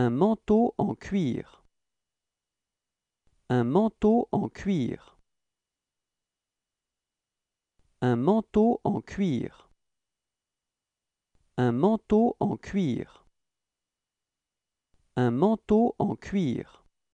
Un manteau en cuir. Un manteau en cuir. Un manteau en cuir. Un manteau en cuir. Un manteau en cuir.